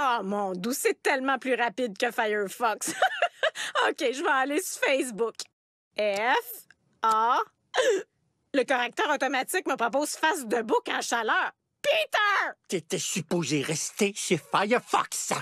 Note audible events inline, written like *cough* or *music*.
Ah mon doux, c'est tellement plus rapide que Firefox. *laughs* OK, je vais aller sur Facebook. F, A. Le correcteur automatique me propose face de bouc en chaleur. Peter! T'étais supposé rester chez Firefox.